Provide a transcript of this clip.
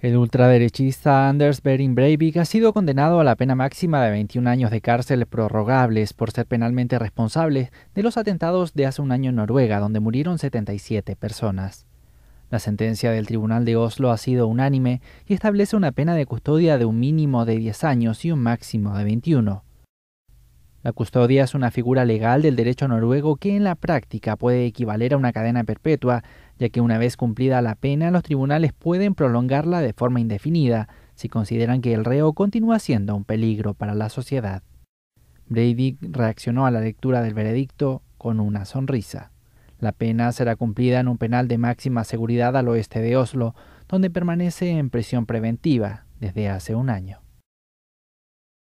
El ultraderechista Anders Bering Breivik ha sido condenado a la pena máxima de 21 años de cárcel prorrogables por ser penalmente responsable de los atentados de hace un año en Noruega, donde murieron 77 personas. La sentencia del Tribunal de Oslo ha sido unánime y establece una pena de custodia de un mínimo de 10 años y un máximo de 21. La custodia es una figura legal del derecho noruego que en la práctica puede equivaler a una cadena perpetua ya que una vez cumplida la pena los tribunales pueden prolongarla de forma indefinida si consideran que el reo continúa siendo un peligro para la sociedad. Brady reaccionó a la lectura del veredicto con una sonrisa. La pena será cumplida en un penal de máxima seguridad al oeste de Oslo, donde permanece en prisión preventiva desde hace un año.